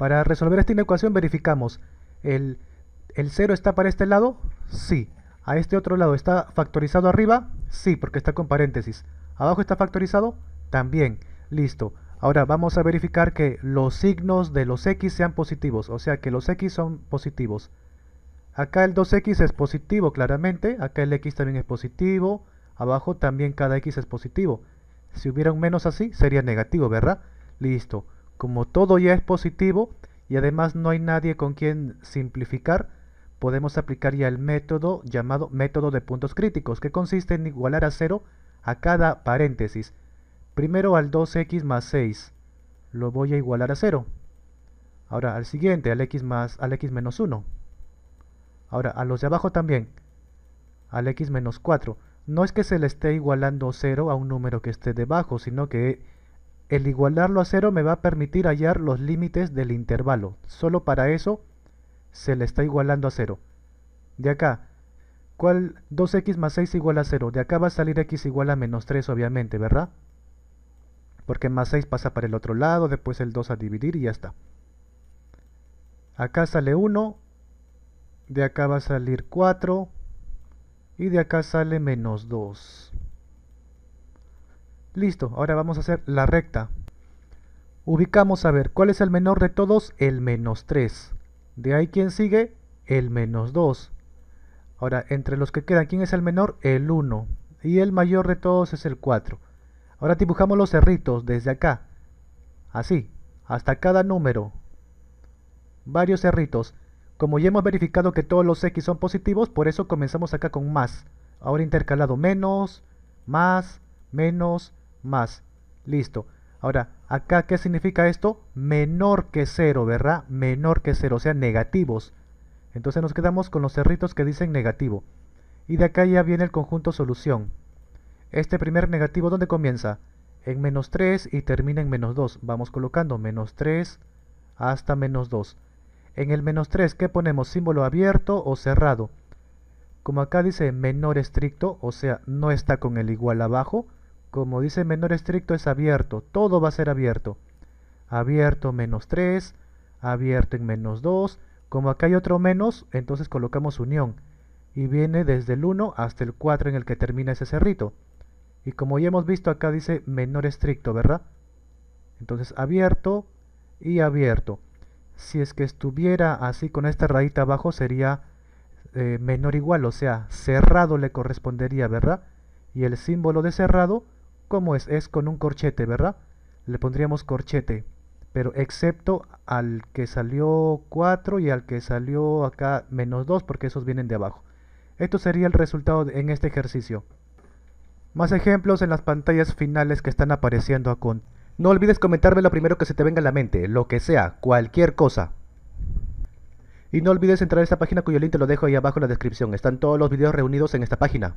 Para resolver esta inecuación verificamos, el, ¿el 0 está para este lado? Sí. ¿A este otro lado está factorizado arriba? Sí, porque está con paréntesis. ¿Abajo está factorizado? También. Listo. Ahora vamos a verificar que los signos de los x sean positivos, o sea que los x son positivos. Acá el 2x es positivo claramente, acá el x también es positivo, abajo también cada x es positivo. Si hubiera un menos así, sería negativo, ¿verdad? Listo. Como todo ya es positivo y además no hay nadie con quien simplificar, podemos aplicar ya el método llamado método de puntos críticos, que consiste en igualar a 0 a cada paréntesis. Primero al 2x más 6 lo voy a igualar a 0. Ahora al siguiente, al x más al x menos 1. Ahora a los de abajo también, al x menos 4. No es que se le esté igualando 0 a un número que esté debajo, sino que el igualarlo a cero me va a permitir hallar los límites del intervalo. Solo para eso se le está igualando a cero. De acá, ¿cuál 2x más 6 igual a 0? De acá va a salir x igual a menos 3, obviamente, ¿verdad? Porque más 6 pasa para el otro lado, después el 2 a dividir y ya está. Acá sale 1, de acá va a salir 4 y de acá sale menos 2. Listo, ahora vamos a hacer la recta. Ubicamos a ver, ¿cuál es el menor de todos? El menos 3. De ahí, ¿quién sigue? El menos 2. Ahora, entre los que quedan, ¿quién es el menor? El 1. Y el mayor de todos es el 4. Ahora dibujamos los cerritos desde acá. Así, hasta cada número. Varios cerritos. Como ya hemos verificado que todos los X son positivos, por eso comenzamos acá con más. Ahora intercalado menos, más, menos, más. Listo. Ahora, acá, ¿qué significa esto? Menor que 0, ¿verdad? Menor que 0, o sea, negativos. Entonces nos quedamos con los cerritos que dicen negativo. Y de acá ya viene el conjunto solución. Este primer negativo, ¿dónde comienza? En menos 3 y termina en menos 2. Vamos colocando menos 3 hasta menos 2. En el menos 3, ¿qué ponemos? ¿Símbolo abierto o cerrado? Como acá dice menor estricto, o sea, no está con el igual abajo, como dice menor estricto, es abierto. Todo va a ser abierto. Abierto menos 3, abierto en menos 2. Como acá hay otro menos, entonces colocamos unión. Y viene desde el 1 hasta el 4 en el que termina ese cerrito. Y como ya hemos visto, acá dice menor estricto, ¿verdad? Entonces abierto y abierto. Si es que estuviera así con esta rayita abajo sería eh, menor igual, o sea, cerrado le correspondería, ¿verdad? Y el símbolo de cerrado como es, es con un corchete, ¿verdad? Le pondríamos corchete, pero excepto al que salió 4 y al que salió acá menos 2, porque esos vienen de abajo. Esto sería el resultado en este ejercicio. Más ejemplos en las pantallas finales que están apareciendo a con. No olvides comentarme lo primero que se te venga a la mente, lo que sea, cualquier cosa. Y no olvides entrar a esta página cuyo link te lo dejo ahí abajo en la descripción. Están todos los videos reunidos en esta página.